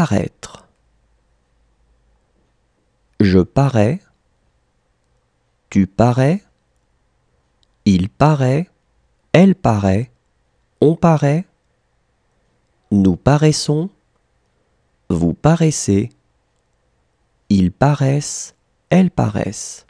paraître. Je parais, tu parais, il paraît, elle paraît, on paraît, nous paraissons, vous paraissez, ils paraissent, elles paraissent.